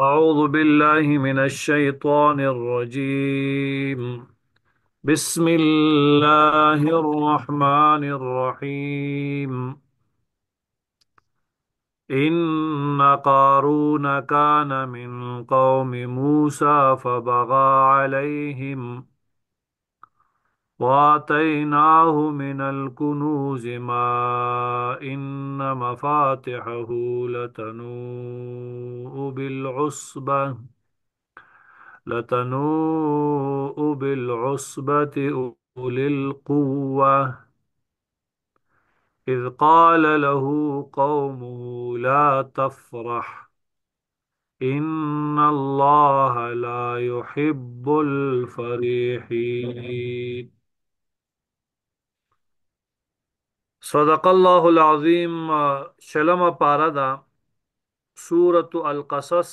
أعوذ بالله من الشيطان الرجيم بسم الله الرحمن الرحيم إن قارون كان من قوم موسى فبغى عليهم واتيناه من الكنوز ما ان مفاتحه لتنوء بالعصبه لتنوء بالعصبه اولي القوه اذ قال له قومه لا تفرح ان الله لا يحب الفريحين صدق الله العظیم شلم پارا دا سورت القصص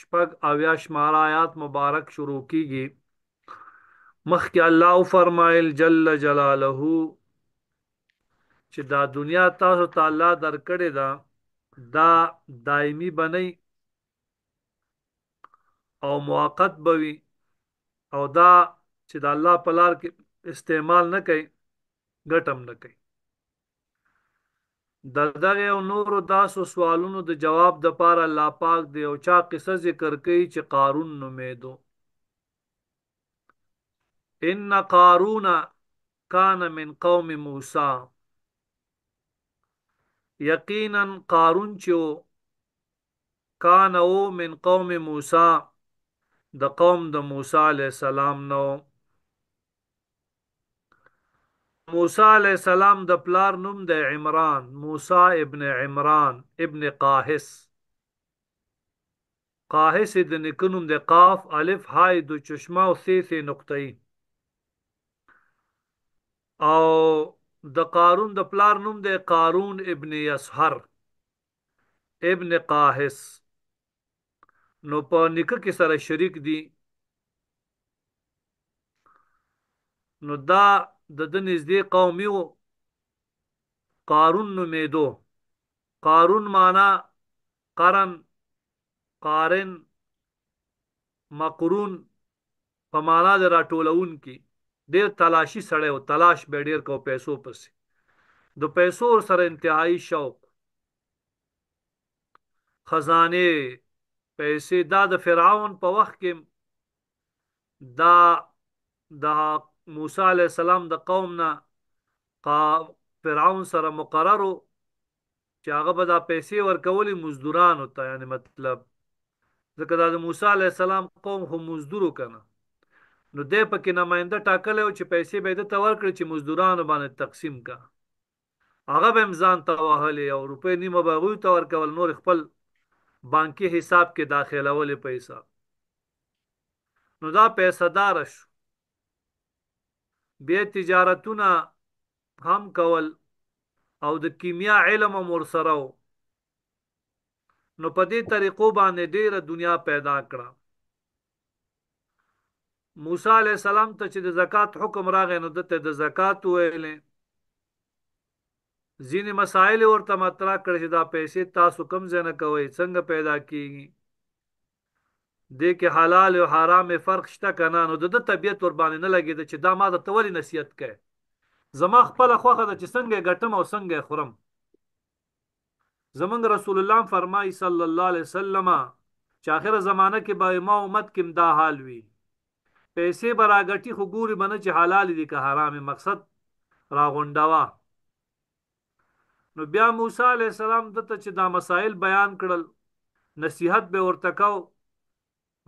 شپږ اویا شمار آیات مبارک شروع کیږي مخکې الله فرمایل جل جلاله چې دا دنیا تاسو تعالی درکړې ده دا دایمي بنئ او موقت بوي او دا چې د الله په لار کې استعمال نه کوي ګټم نه کوي د دغه او نورو داسو سوالونو د جواب د پاره الله پاک دی او چا قصه ذکر کوي چې قارون نومیدو ان قارون کان من قوم موسی یقینا قارون چې کان او من قوم موسی د قوم د موسی علی السلام نو موسی علیہ السلام د پلار نوم د عمران موسی ابن عمران ابن قاهس قاهس د نکنوم د قاف الف های د چشمه او ث ث نقطې او د قارون د پلار نوم د قارون ابن یسحر ابن قاهس نو په نکه کې سره شریک دي نو دا د د نږدې قومي و قارون نومېدو قارون معنا قرن قارن مقرون په معنا د راټولون کې ډېر تلاشي سړی او تلاش به ډېر کو پیسو پسې د پیسو سره انتهایی شوق خزانه پیسې دا د فرعون په وخت کې دا د موسی علی السلام د قوم نه فرعون سره مقرر چې هغه به دا پیسې ورکولې مزدورانو ته یعنی مطلب ځکه دا د موسی علی السلام قوم خو مزدورو کنه نو دې پکې نماینده ټاکلې او چې پیسې به د تور کړ چې مزدورانو باندې تقسیم کا هغه به امزان ته وهلې او روپې نیمه به غوي تور کول نور خپل بانکي حساب کې داخلولې پیسې نو دا پیسې دارش بیا تجارتونه هم کول او د کیمیا علم هم ورسره و نو په دې طریقو باندې ډیره دنیا پیدا کړه موسی علی السلام ته چې د زکات حکم راغی نو دته د زکات ویلې ځینې مسائل ورته مطرح کړ چې دا پیسې تاسو کم ځای نه کوئ څنګه پیدا کیږي د کې حلال او حرام فرق شته کنه نو د طبيعت ور باندې نه لګید چې دا ما د تولي نصیحت کړي زما خپل خوخه د چې څنګه ګټم او څنګه خورم زمنګ رسول الله فرمای صلی الله علیه وسلم چې اخر زمانہ کې به ما امت کې دا حال وي پیسې براګټي خو ګوري باندې چې حلال دي که حرام مقصد راغونډاوه نو بیا موسی علی السلام دته چې دا مسائل بیان کړل نصیحت به ورته کاو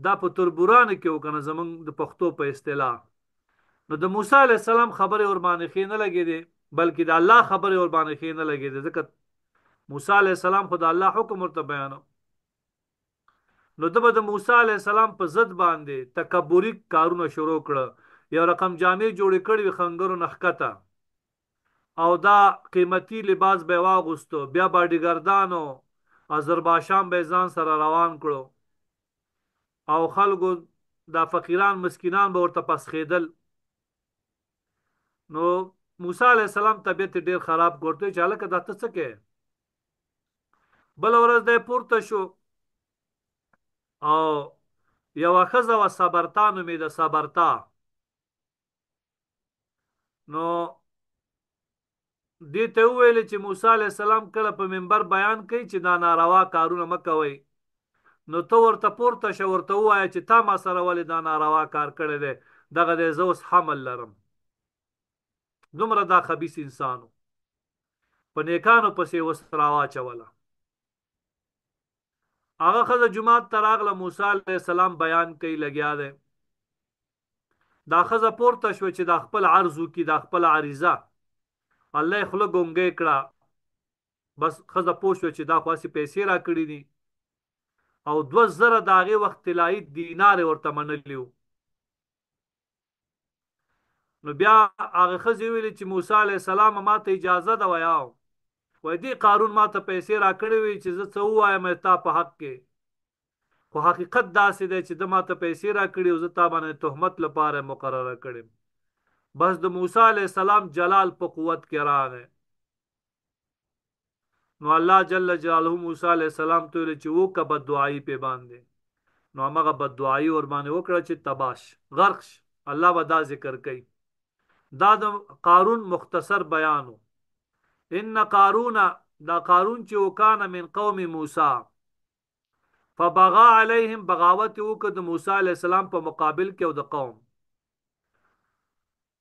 دا په تربوران کې وکنه زمنګ د پښتو په اصطلاح نو د موسی علی السلام خبره ور باندې خې نه لګې دي بلکې د الله خبره ور باندې خې نه لګې دي ځکه موسی علی السلام خدای الله حکم ورته بیانو نو دبه د موسی علی السلام په ضد باندې تکبوري کارونه شروع کړ یو رقم جامې جوړې کړې خنګرو نخکته او دا قیمتي لباس به واغوستو بیا باډیګردانو آذربایجان به ځان سره روان کړو او خلکو دا فقیران مسکینان به ورته پسخېدل نو موسی علی السلام طبيعت ډیر خراب ګورته چې الکه دا ته څه کې بل ورځ د پورته شو او یو خزه و صبرتان می د صبرتا نو دې ته ویل چې موسی علی السلام کله په منبر بیان کوي چې دا ناروا کارونه مکوئ نو تو ورته پورته شو ورته وایې چې تا ما سره ولې دا ناروا کار کړی دی دغه دی زه اوس حمل لرم دومره دا خبیث انسانو په نیکانو پسې اوس راواچوله هغه ښځه جماعت ته راغله موسی علیه السلام بیان کوي لګیا دی دا ښځه پورته شوه چې دا خپل عرض وکړي دا خپل عریضه الله یې خوله ګونګۍ کړه بس ښځه پوه شوه چې دا خو هسې پیسې راکړي دي او 2000 داغه وخت طلایی دینار ورته منلیو نو بیا هغه خزی ویل چې موسی علی السلام ما ته اجازه دا ویاو و دې قارون ما ته پیسې راکړې وي چې زه څه وایم تا په حق کې خو حقیقت دا سي دی چې د ما ته پیسې راکړې او زه تا باندې تهمت لپاره مقرره کړم بس د موسی علی السلام جلال په قوت کې راغی نو الله جل جلاله موسی علی السلام ته چې وو کبه دعای په باندې نو هغه بد دعای ور باندې وکړه چې تباش غرقش الله ودا ذکر کوي دا د قارون مختصر بیانو ان قارون دا قارون چې وکانه من قوم موسی فبغى عليهم بغاوت وکد موسی علی السلام په مقابل کې او د قوم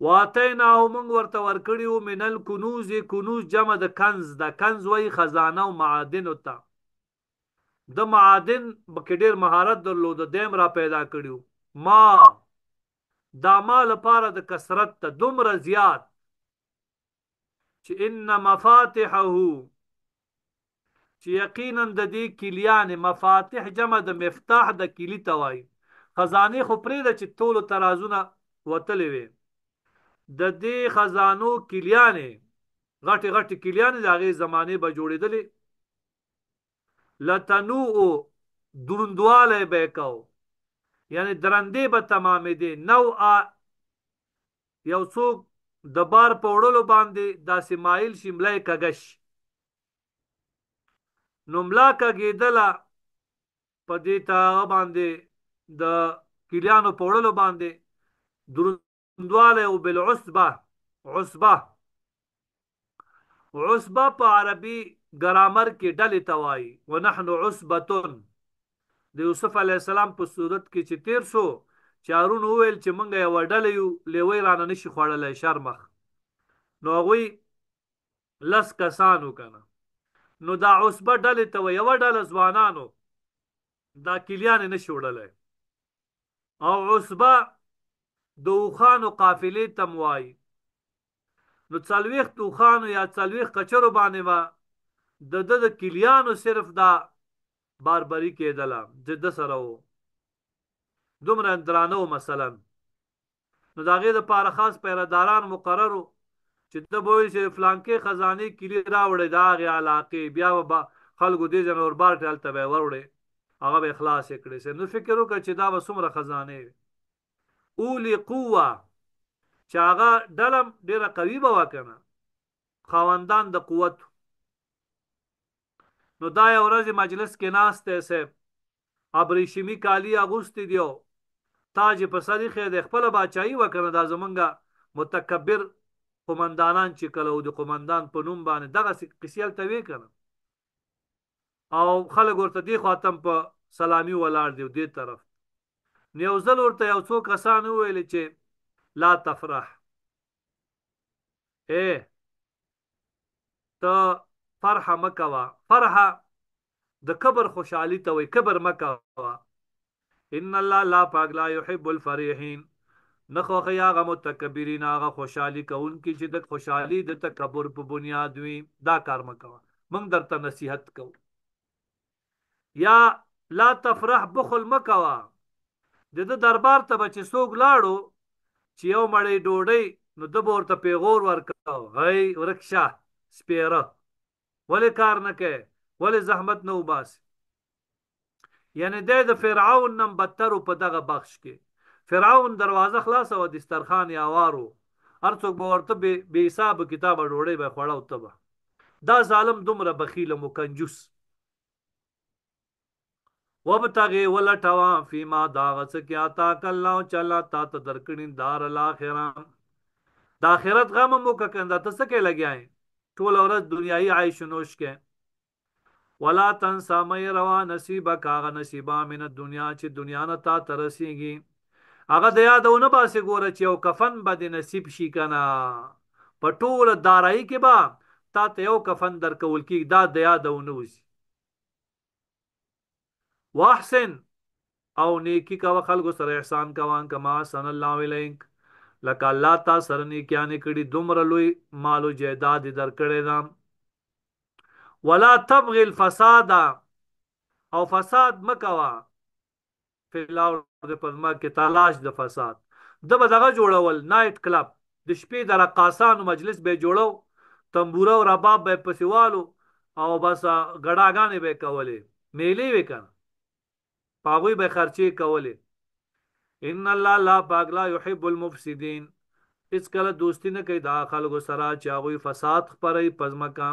واتینا موږ ورته ورکړیو منل کنوز کنوز جمع د کنز د کنز وای خزانه او معادن وتا د معادن بکډیر مهارت درلود دیم را پیدا کړیو ما دا ما لپاره د کثرت ته دومره زیات چې ان مفاتحه چې یقینا د دې کلیان مفاتح جمع د مفتاح د کلی توای خزانه خو پرې د چټولو ترازونه وتلې وي د دې خزانو کلیانې غټې غټې کلیانې د هغې زمانې به جوړېدلې لتنوع دروندوالی به یې کو یعنی درندې به تمامېدې نو یو څوک د بار په وړلو باندې داسې مایل شي ملی کږش نو ملا کږېدله په دې ته باندې د کلیانو په وړلو باندې درون دواله او بالعصبه عصبه عصبه په عربي ګرامر کې ډلې توای و نحن عصبتون د یوسف علی السلام په صورت کې چې تیر سو چارون وویل چې مونږ یو ډلې یو لوی رانه نشي خوړلای شرمخ نو غوي لس کسانو کنه نو دا عصبه ډلې ته یو ډله ځوانانو دا کلیان نه شوړلای او عصبه د اوخانو قافلې تم وای نو څلويخ توخانو یا څلويخ کچرو باندې وا د د د کلیانو صرف دا باربری کېدله د د سره وو دومره درانه مثلا نو داغه د پاره خاص پیراداران مقررو چې د بوی چې فلانکې خزانه کلی راوړې داغه علاقې بیا به خلکو دې جنور بار ټال ته وروړې هغه به اخلاص کړي سه نو فکر وکړه چې دا وسومره خزانه اولی قوه چې هغه ډلم ډیره قوي به وکنه خاوندان د قوت نو دا یو ورځ مجلس کې ناشته سه ابریشمی کالی اغوست دیو تاج په سر خې د خپل بچای وکنه دا زمونږه متکبر قومندانان چې کله او د قومندان په نوم باندې دغه قصیل توی کنه او خلک ورته دی خاتم په سلامی ولاړ دی دې طرف نو ځل ورته یو څو کسان ویل چې لا تفرح اے ته فرح مکوا فرح د کبر خوشحالی ته وي کبر مکوا ان الله لا پاک لا يحب الفرحين نخو خیا غ متکبرین هغه خوشحالی کون کی چې د خوشحالی د تکبر په بنیاد وي دا کار مکوا موږ درته نصیحت کو یا لا تفرح بخل مکوا د د دربار ته به چې څوک لاړو چې یو مړی ډوډۍ نو د ورته پیغور ورکاو غي ورکشا سپیره ولې کار نه کوي ولې زحمت نه وباس یعنی د فرعون نم بدتر په دغه بخش کې فرعون دروازه خلاص او دسترخوان یې اوارو هر څوک به ورته به حساب کتاب ډوړې به خوړاو ته دا ظالم دومره بخیل مو کنجوس وبتغي ولټوا فيما داغس کیا تا کلاو چلا تا ته درکنی دار الاخره د اخرت غم مو کنده ته څه کې لګیای ټول ورځ دنیایي عیش نوش کې ولا تنسى مې روا نصیب کاغه نصیبا من دنیا چې دنیا نه تا ترسيږي هغه د یادونه باسي ګوره چې او کفن به نصیب شي کنه په ټول دارایی کې با تا ته یو کفن درکول کې دا د یادونه وسی واحسن او نیکی کوا خلکو سره احسان کوا کما سن الله علیک لکه الله تا سره نیکیانه کړي دومره لوی مالو جیداد درکړي دا ولا تبغي الفساد او فساد مکوا فلاو د پدما کې تلاش د فساد د بدغه جوړول نایټ کلب د شپې د رقاصانو مجلس به جوړو تمبوره او رباب به پسیوالو او بس غډاګانې به کولې میلې وکړ پاغوی به خرچې کولې ان الله لا پاک لا يحب المفسدين هیڅ کله دوستی نه کوي دا خلکو سره چې هغه فساد خپري پزمکا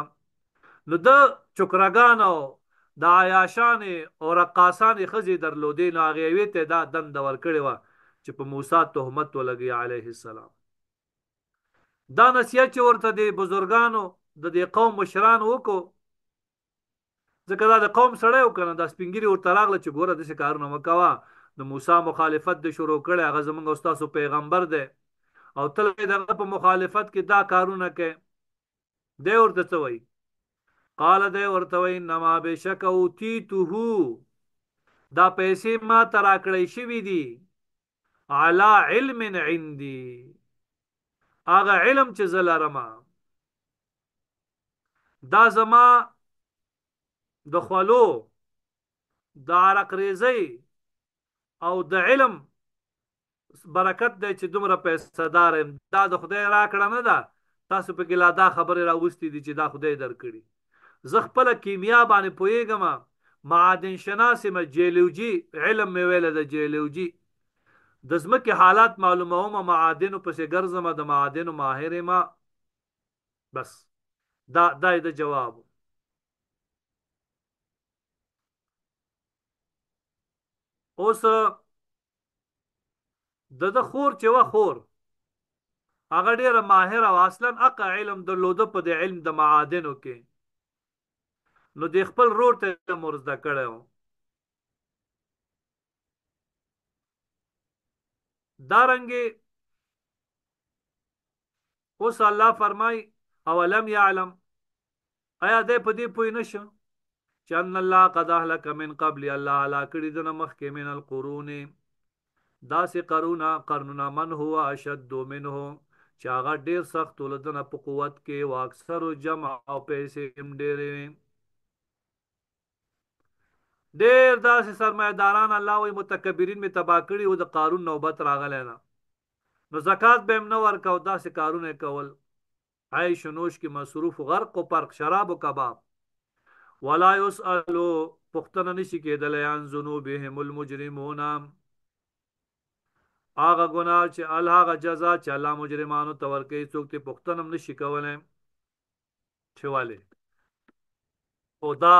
نو د چوکراګان او د عیاشان او رقاصان خزي درلودې نو هغه وی ته دا دم دور کړي و چې په موسی تهمت ولګي عليه السلام دا نصیحت چې ورته د بزرګانو د دې قوم مشران وکړو ځکه دا د قوم سره یو کنه د سپینګری ورته راغله چې ګوره د کارونه مکوا د موسی مخالفت د شروع کړي هغه زمونږ استاد او پیغمبر دی او تل دغه په مخالفت کې دا کارونه کوي دی ورته څه وایي قال دی ورته وایي نما بشک او تی تو دا پیسې ما ترا کړی شوی دی علا علم عندي اغه علم چې زلرما دا زما د خولو د عرق ریزي او د علم برکت دی چې دومره پیسې دار دا د خدای راکړه نه ده تاسو په ګلا دا خبره راوستي دي چې دا خدای درکړي زه خپل کیمیا باندې پوهیږم معادن شناسی ما جیولوجي علم مې ویل د جیولوجي د زمکه حالات معلومه ما معادن په څه ګرځم د معادن ماهر ما بس دا دا د جواب اوس د د خور چې و خور هغه ډیره ماهر او اصلا اق علم درلوده په د علم د معادنو کې نو د خپل رور ته مرزده کړو دارنګې اوس الله فرمای او لم يعلم آیا دې په دې پوه نه شو چن الله قد اهلك من قبل الله الا کړي دنه مخکې من القرون داسې قرونا قرننا من هو اشد منه چاغه ډیر سخت ولدنه په قوت کې واکثر جمع او پیسې هم ډېرې ډیر داسې سرمایداران الله وي متکبرین می تبا کړي او د قارون نوبت راغلی نه نو زکات به هم نه ورکو داسې کارونه کول عیش نوش کې مصروف غرق او پرق شراب او کباب ولا يسالو پختنه نشي کېدل ان ذنوبهم المجرمون هغه ګناه چې الله جزا چې الله مجرمانو تور کوي څوک ته پختنه نشي کولای چواله او دا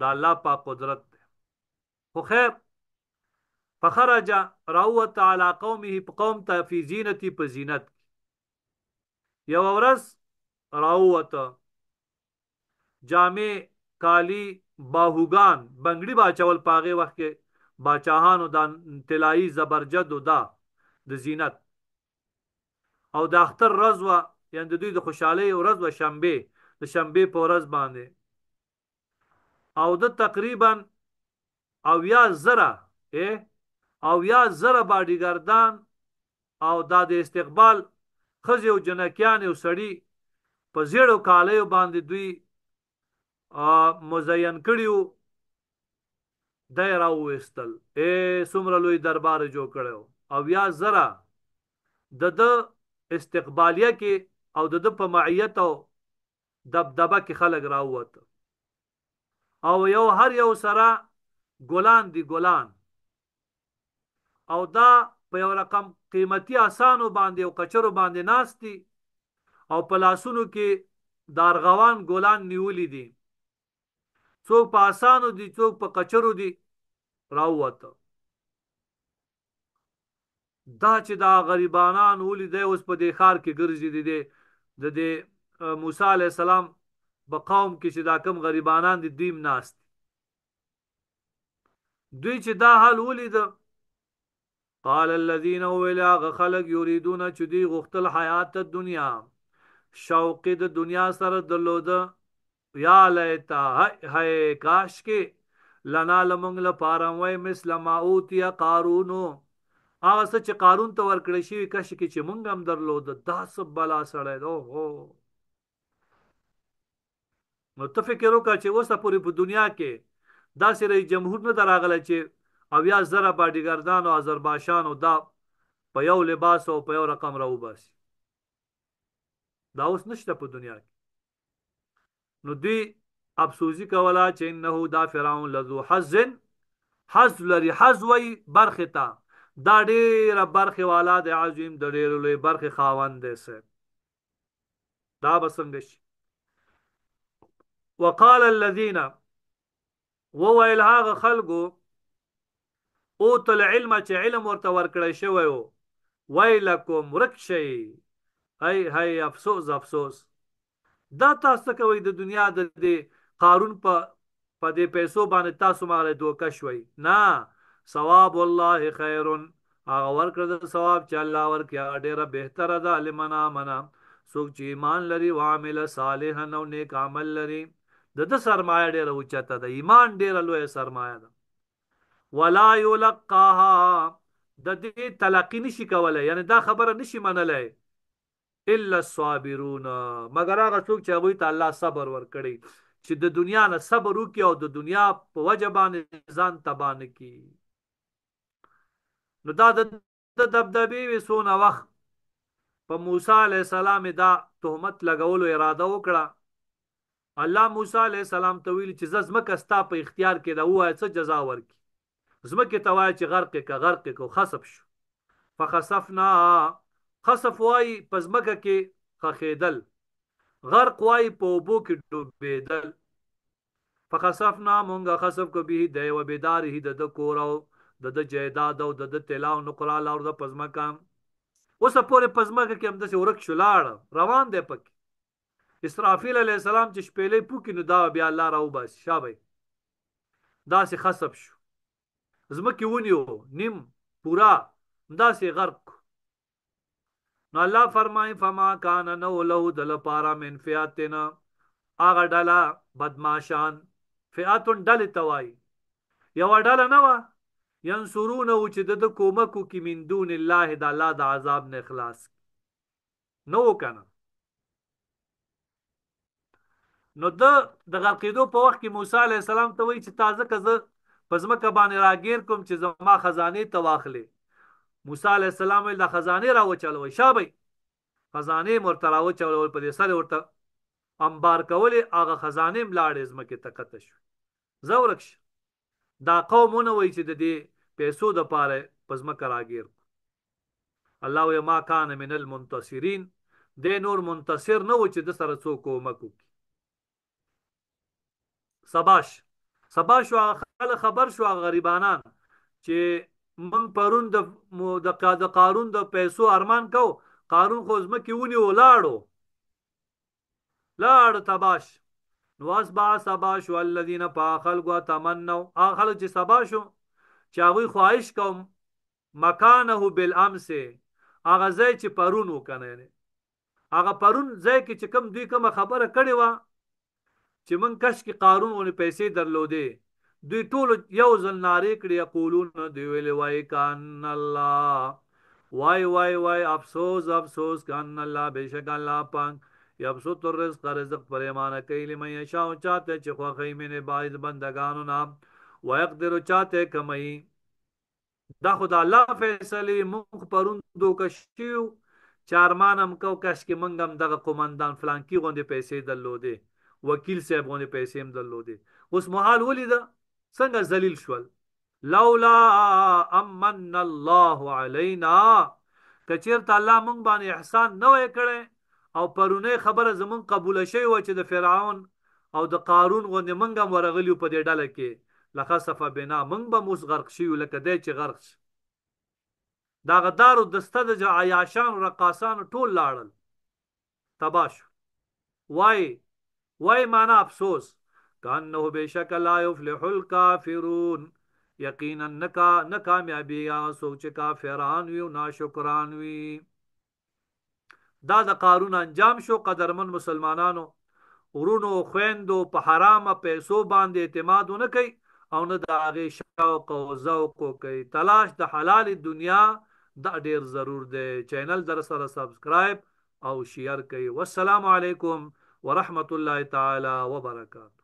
دا الله په قدرت خو خیر فخرج راوت علی قومه قوم ته فی زینتی په زینت یو ورځ راوت جامې کالی باهوګان بنگړي باچول پاغه وخت کې باچاهانو د طلایی زبرجد دا د زینت او د اختر رضوه یعنی د دوی د خوشحالي او رضوه شنبه د شنبه په ورځ باندې او د تقریبا او یا زره او یا زره باډیګردان او دا د استقبال خزي او جنکیان او سړی په زیړو کالیو باندې دوی مزین کړیو دای راوستل اے څومره لوی دربار جوړ کړو او یا زرا د د استقبالیه کې او د د په معیت او دبدبه کې خلک راووت او یو هر یو سره ګلان دی ګلان او دا په یو رقم قیمتي اسانو باندې او کچرو باندې ناشتي او په لاسونو کې دارغوان ګلان نیولې دي څوک په اسانو دي څوک په کچرو دي راوته دا چې دا غریبانان ولې د اوس په دې خار کې ګرځي دي د دې موسی عليه السلام په قوم کې چې دا کم غریبانان دي دیم ناست دوی چې دا حال ولې ده قال الذين ولا خلق يريدون چې دی غختل حیات د دنیا شوق د دنیا سره دلوده یا لیتا ہے کاش کې لنا لمنګ لپاره وای مثل ما اوتیا قارونو هغه څه چې قارون ته ورکړی شي کاش کې چې مونږ هم درلود داس بلا سره او هو نو ته فکر وکړه چې اوسه پوری په دنیا کې دا سره جمهور نه دراغله چې اویا زره باډیګردان او آذربایجان او دا په یو لباس او په یو رقم راو بس دا اوس نشته په دنیا کې نو دوی افسوسی کولا چې انه دا فرعون لذو حزن حز لري حز وی برخه تا دا ډیره برخه والا د عظیم د ډیره لوی برخه خاوند دی سه دا بسنګ شي وقال الذين وویل هغه خلقو او تل علم چې علم ورته ورکړی شوی وو ویلکم ورک شي هی هی افسوس افسوس دا تاسو کوي د دنیا د دې قارون په په دې پیسو باندې تاسو مال دوکه شوي نه ثواب الله خیر هغه ورکړه ثواب چې الله ورکیا ډیره بهتره ده لمنا منا څوک چې ایمان لري وعمل صالحا او نیک عمل لري د د سرمایه ډیره اوچته ده ایمان ډیره لوی سرمایه ده ولا یلقاها د دې تلقی نشي کولای یعنی دا خبره نشي منلای الا الصابرون مگر هغه څوک چې هغه ته الله صبر ورکړي چې د دنیا نه صبر وکي او د دنیا په وجه باندې ځان تبان کی نو دا د دبدبې وسونه وخت په موسی علی السلام دا تهمت لګولو اراده وکړه الله موسی علی السلام ته ویل چې زمکه ستا په اختیار کې دا وایي څه جزا ورکړي زمکه توای چې غرق کې غرق کو خصب شو فخسفنا قصف وای پزمکه کې خخېدل غرق وای په وبو کې ډوبېدل فخسفنا مونږه خسف کو به دی و بيداره د د کورو د د جیداد او د د تلاو نقرال او د پزمکه اوس په پزمکه کې هم د ورک شلاړ روان دی پک اسرافیل علی السلام چې شپېلې پوکې نو دا بیا الله راو بس شابه دا سي خسف شو زمکه ونیو نیم پورا دا سي غرق نو الله فرمای فما کان نو له دل پارا من فیاتنا اغه ډلا بدمعشان فیاتن ډل توای یو ډل نه وا ینصرون او چې د کومکو کی من دون الله د الله د عذاب نه خلاص نو کنه نو د د غرقېدو په وخت کې موسی عليه السلام ته وایي چې تازه کزه پزمکه باندې راګیر کوم چې زما خزانه تواخلې موسی علی السلام ول د خزانه را وچلوي شابه خزانه مرته را وچلول په دې سره ورته انبار کولې هغه خزانه ملاړې زمکه تکته شو زورک شو دا قومونه وای چې د دې پیسو د پاره پزمکه راګیر الله یو ما کان من المنتصرین د نور منتصر نه و چې د سره څوک کومک وکړي سباش سباش او خبر شو غریبانان چې من پرون د د قاضی قارون د پیسو ارمان کو قارون خو زما کې ونی ولاړو لاړ تباش نواس با سباش والذین فاخل غ تمنوا اخل چې سباشو چاوی خواهش کوم مکانه بالامس اغه ځای چې پرون وکنه هغه پرون ځای کې چې کم دوی کوم خبره کړې و چې من کش کې قارون ونی پیسې درلودې دوی ټول یو ځل نارې کړې یقولون دوی ویل وای کان الله وای وای وای افسوس افسوس کان الله بشک الله پاک یبسط الرزق رزق پر ایمان کوي لمن یشاء چاته چې خوخی منه باید بندگانو نام ويقدر چاته کمي دا خدا الله فیصله مخ پرون دوکشیو چارمانم کو کش کې منګم دغه قومندان فلانکی غونډه پیسې دلو دي وکیل صاحب غونډه پیسې هم دلو دي اوس محال ولیدا څنګه ذلیل شول لولا امن الله علينا کچیرته الله مونږ باندې احسان نه وای کړي او پرونه خبره زمون قبول شي و چې د فرعون او د قارون غوندې مونږ هم ورغلیو په دې ډله کې لخصف بنا مونږ به موس غرق شي لکه دای چې غرق شي دا غدارو دسته د عیاشان رقاصان ټول لاړل تباش وای وای معنا افسوس کانه بشک لا یفلح الکافرون یقینا نکا نکامیابی هغه څوک چې کافران وي او ناشکران وي دا د قارون انجام شو قدرمن مسلمانانو ورونو خويندو په حرامه پیسو باندې اعتماد نه کوي او نه د هغه شوق او ذوق کوي تلاش د حلال دنیا دا ډیر ضرور دی چینل در سره سبسکرایب او شیر کوي والسلام علیکم ورحمت الله تعالی وبرکاتہ